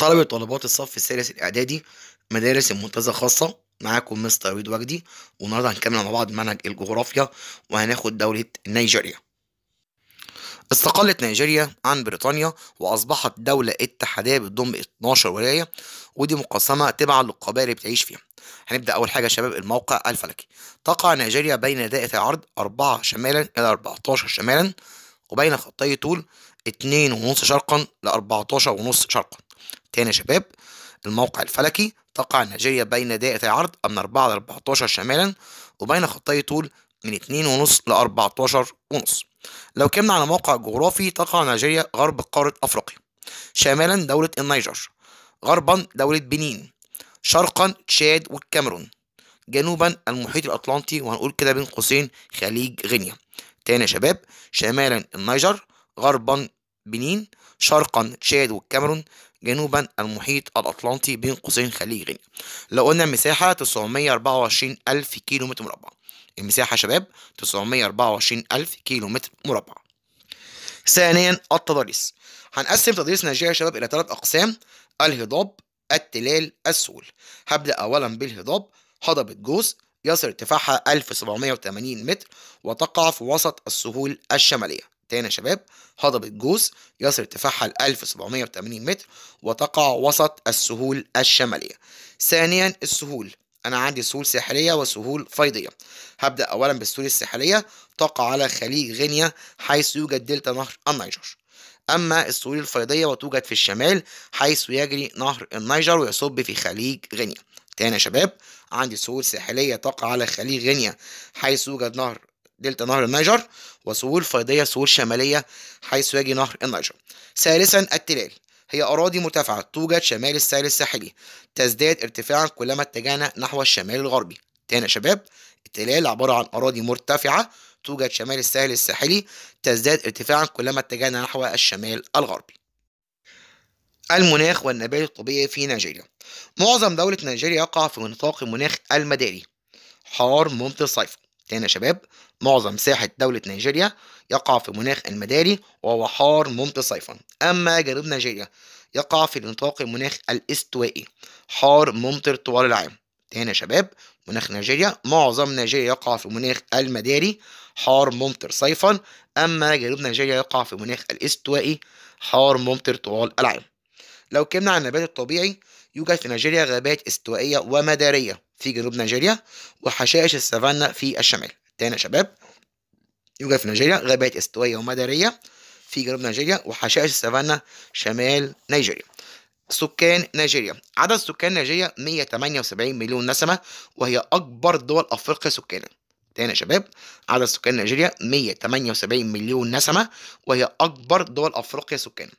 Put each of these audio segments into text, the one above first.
طلبة طلبات الصف الثالث الإعدادي مدارس المنتزه خاصة معاكم مستر ويد وجدي والنهارده هنكمل مع بعض منهج الجغرافيا وهناخد دولة نيجيريا. استقلت نيجيريا عن بريطانيا وأصبحت دولة اتحادية بتضم 12 ولاية ودي مقسمة تبعا للقبائل اللي بتعيش فيها. هنبدأ أول حاجة يا شباب الموقع الفلكي. تقع نيجيريا بين دائرة العرض 4 شمالا إلى 14 شمالا وبين خطي طول 2.5 شرقا ل 14.5 شرقا. تاني يا شباب الموقع الفلكي تقع النيجيريا بين دائرة العرض من 4 ل 14 شمالا وبين خطي طول من 2.5 ل 14.5 لو كنا على موقع جغرافي تقع نيجيريا غرب قارة أفريقيا شمالا دولة النيجر غربا دولة بنين شرقا تشاد والكاميرون جنوبا المحيط الأطلنطي وهنقول كده بين قوسين خليج غينيا تاني يا شباب شمالا النيجر غربا بنين شرقا تشاد والكاميرون جنوبا المحيط الأطلنطي بين قوسين خليج غينيا لو قلنا المساحة 924 ألف كيلو متر مربع المساحة شباب 924 ألف كيلو متر مربع ثانيا التضاريس هنقسم تضاريس نيجيريا شباب إلى ثلاث أقسام الهضاب التلال السهول هبدأ أولا بالهضاب هضبة جوز يصل ارتفاعها 1780 متر وتقع في وسط السهول الشمالية تاني يا شباب هضبة جوز يصل ارتفاعها ل 1780 متر وتقع وسط السهول الشمالية ثانيا السهول أنا عندي سهول ساحلية وسهول فيضية هبدأ أولا بالسهول الساحلية تقع على خليج غينيا حيث يوجد دلتا نهر النيجر أما السهول الفيضية وتوجد في الشمال حيث يجري نهر النيجر ويصب في خليج غينيا تاني يا شباب عندي سهول ساحلية تقع على خليج غينيا حيث يوجد نهر دلتا نهر النيجر وسهول فيضية سهول شمالية حيث يجي نهر النيجر ثالثا التلال هي أراضي مرتفعة توجد شمال الساحل الساحلي تزداد ارتفاعا كلما اتجهنا نحو الشمال الغربي تاني يا شباب التلال عبارة عن أراضي مرتفعة توجد شمال الساحل الساحلي تزداد ارتفاعا كلما اتجهنا نحو الشمال الغربي المناخ والنبات الطبيعي في نيجيريا معظم دولة نيجيريا يقع في نطاق المناخ المداري حار ممطر صيفي تاني يا شباب معظم ساحة دولة نيجيريا يقع في مناخ المداري وهو حار ممطر صيفا أما جنوب نيجيريا يقع في نطاق المناخ الاستوائي حار ممطر طوال العام تاني يا شباب مناخ نيجيريا معظم نيجيريا يقع في مناخ المداري حار ممطر صيفا أما جنوب نيجيريا يقع في مناخ الاستوائي حار ممطر طوال العام لو كنا عن النبات الطبيعي يوجد في نيجيريا غابات استوائية ومدارية في جنوب نيجيريا وحشائش السافانا في الشمال تاني يا شباب يوجد في نيجيريا غابات استوائية ومدارية في جنوب نيجيريا وحشائش السافانا شمال نيجيريا سكان نيجيريا عدد سكان نيجيريا 178 مليون نسمة وهي أكبر دول أفريقيا سكانا تاني يا شباب عدد سكان نيجيريا 178 مليون نسمة وهي أكبر دول أفريقيا سكانا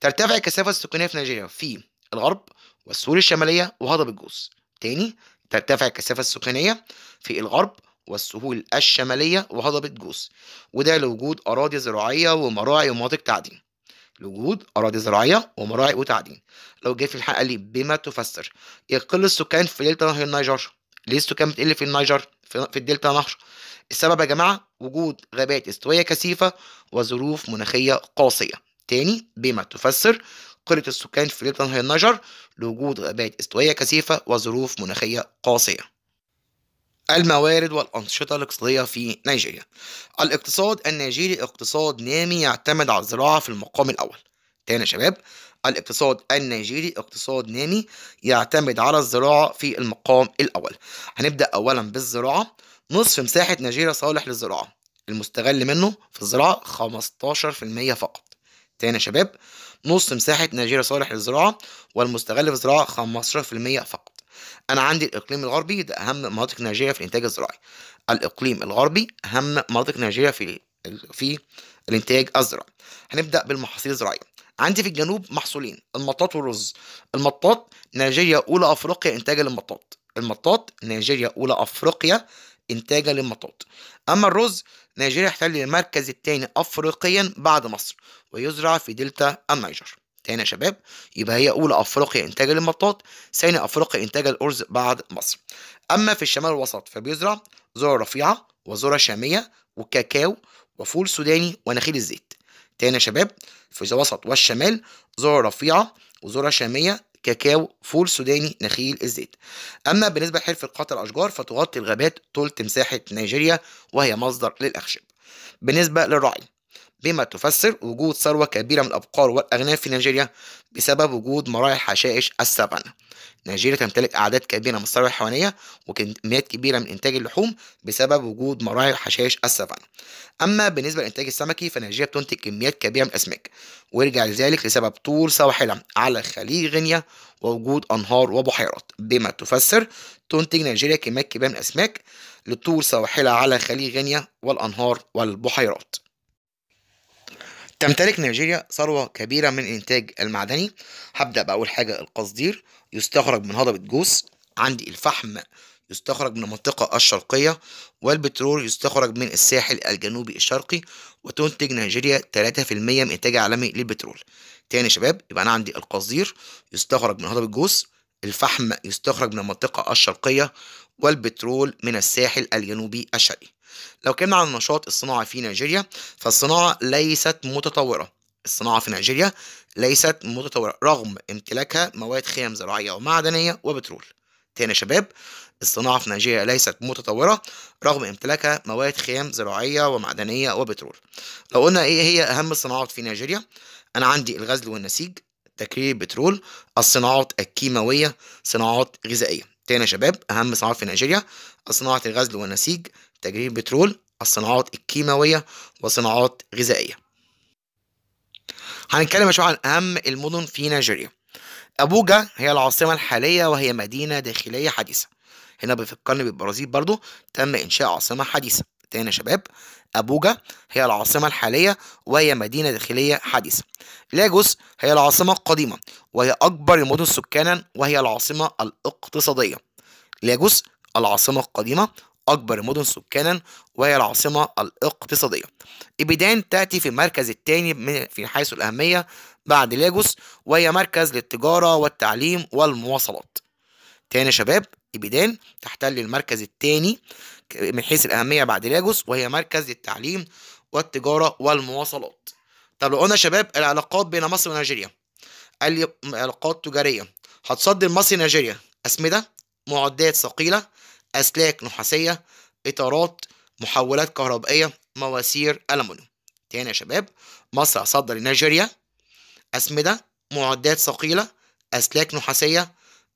ترتفع الكثافة السكانية في نيجيريا في الغرب والسور الشمالية وهضب الجوز تاني ترتفع الكثافة السكانية في الغرب والسهول الشمالية وهضبة جوز وده لوجود أراضي زراعية ومراعي ومناطق تعدين لوجود أراضي زراعية ومراعي وتعدين لو جه في الحلقة لي بما تفسر يقل إيه السكان في دلتا نهر النيجر ليه السكان بتقل في النيجر في الدلتا نهر السبب يا جماعة وجود غابات استوائية كثيفة وظروف مناخية قاسية تاني بما تفسر قلة السكان في ليل تنهي النجر لوجود غابات استوائية كثيفة وظروف مناخية قاسية الموارد والأنشطة الاقتصادية في نيجيريا الاقتصاد النيجيري اقتصاد نامي يعتمد على الزراعة في المقام الأول تاني يا شباب الاقتصاد النيجيري اقتصاد نامي يعتمد على الزراعة في المقام الأول هنبدأ أولا بالزراعة نصف مساحة نيجيريا صالح للزراعة المستغل منه في الزراعة 15% فقط تاني يا شباب نص مساحة نيجيريا صالح للزراعة والمستغل في الزراعة 15% فقط أنا عندي الإقليم الغربي ده أهم مناطق نيجيريا في الإنتاج الزراعي الإقليم الغربي أهم مناطق نيجيريا في في الإنتاج الزراعي هنبدأ بالمحاصيل الزراعية عندي في الجنوب محصولين المطاط والرز المطاط نيجيريا أولى أفريقيا إنتاجا للمطاط المطاط نيجيريا أولى أفريقيا إنتاجا للمطاط أما الرز نيجيريا احتل المركز الثاني أفريقيا بعد مصر ويزرع في دلتا النيجر تاني يا شباب يبقى هي أولى أفريقيا إنتاجا للمطاط ثاني أفريقيا إنتاجا الأرز بعد مصر أما في الشمال الوسط فبيزرع ذرة رفيعة وذرة شامية وكاكاو وفول سوداني ونخيل الزيت تاني يا شباب في الوسط والشمال ذرة رفيعة وذرة شامية كاكاو فول سوداني نخيل الزيت أما بالنسبة لحرفة قطع الأشجار فتغطي الغابات طول تمساحة نيجيريا وهي مصدر للأخشاب بالنسبة للرعي بما تفسر وجود ثروة كبيرة من الأبقار والأغنياء في نيجيريا بسبب وجود مراعي حشائش السافانا. نيجيريا تمتلك أعداد كبيرة من الثروة الحيوانية وكميات كبيرة من إنتاج اللحوم بسبب وجود مراعي حشائش السافانا. أما بالنسبة للإنتاج السمكي فنيجيريا بتنتج كميات كبيرة من الأسماك ويرجع لذلك لسبب طول سواحلها على خليج غينيا ووجود أنهار وبحيرات بما تفسر تنتج نيجيريا كميات كبيرة من الأسماك لطول سواحلها على خليج غينيا والأنهار والبحيرات. تمتلك نيجيريا ثروة كبيرة من الإنتاج المعدني هبدأ بأول حاجة القصدير يستخرج من هضبة جوس عندي الفحم يستخرج من المنطقة الشرقية والبترول يستخرج من الساحل الجنوبي الشرقي وتنتج نيجيريا 3% من إنتاج عالمي للبترول تاني شباب يبقى أنا عندي القصدير يستخرج من هضبة جوس الفحم يستخرج من المنطقة الشرقية والبترول من الساحل الجنوبي الشرقي لو اتكلمنا عن النشاط الصناعي في نيجيريا فالصناعة ليست متطورة الصناعة في نيجيريا ليست متطورة رغم امتلاكها مواد خام زراعية ومعدنية وبترول تاني يا شباب الصناعة في نيجيريا ليست متطورة رغم امتلاكها مواد خام زراعية ومعدنية وبترول لو قلنا ايه هي اهم الصناعات في نيجيريا انا عندي الغزل والنسيج تكرير بترول الصناعات الكيماوية صناعات غذائية تاني يا شباب أهم صناعات في نيجيريا صناعة الغزل والنسيج تكرير بترول الصناعات الكيماوية وصناعات غذائية هنتكلم شوية عن أهم المدن في نيجيريا أبوجا هي العاصمة الحالية وهي مدينة داخلية حديثة هنا بفكرني بالبرازيل برضو تم إنشاء عاصمة حديثة تاني يا شباب أبوجا هي العاصمة الحالية وهي مدينة داخلية حديثة لاجوس هي العاصمة القديمة وهي أكبر المدن سكانا وهي العاصمة الاقتصادية لاجوس العاصمة القديمة أكبر المدن سكانا وهي العاصمة الاقتصادية إبيدان تأتي في المركز الثاني في حيث الأهمية بعد لاجوس وهي مركز للتجارة والتعليم والمواصلات تاني يا شباب إبيدان تحتل المركز الثاني من حيث الأهمية بعد لاجوس وهي مركز للتعليم والتجارة والمواصلات طب لو قلنا شباب العلاقات بين مصر ونيجيريا قال لي علاقات تجارية هتصدر مصر نيجيريا أسمدة معدات ثقيلة أسلاك نحاسية إطارات محولات كهربائية مواسير ألمونيوم تاني يا شباب مصر هتصدر لنيجيريا أسمدة معدات ثقيلة أسلاك نحاسية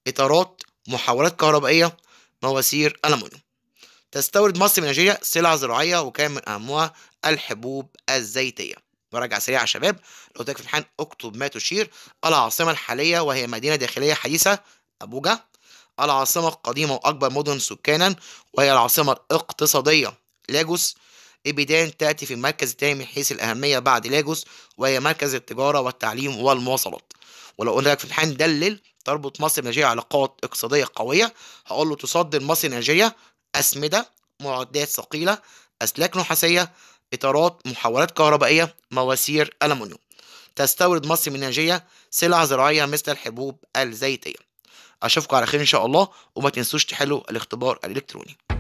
إطارات محولات كهربائية مواسير ألمونيوم تستورد مصر من نيجيريا سلع زراعيه وكان من اهمها الحبوب الزيتيه مراجعة سريعة يا شباب لو قلت في الامتحان اكتب ما تشير العاصمة الحالية وهي مدينة داخلية حديثة أبوجا العاصمة القديمة وأكبر مدن سكانا وهي العاصمة الاقتصادية لاجوس إبيدان تأتي في المركز الثاني من حيث الأهمية بعد لاجوس وهي مركز التجارة والتعليم والمواصلات ولو قلنا لك في الحين دلل تربط مصر بنيجيريا علاقات اقتصادية قوية هقول له تصدر مصر نيجيريا أسمدة معدات ثقيلة أسلاك نحاسية إطارات محولات كهربائية مواسير ألمونيوم تستورد مصر من نيجيريا سلع زراعية مثل الحبوب الزيتية أشوفكم على خير إن شاء الله وما تنسوش تحلوا الاختبار الإلكتروني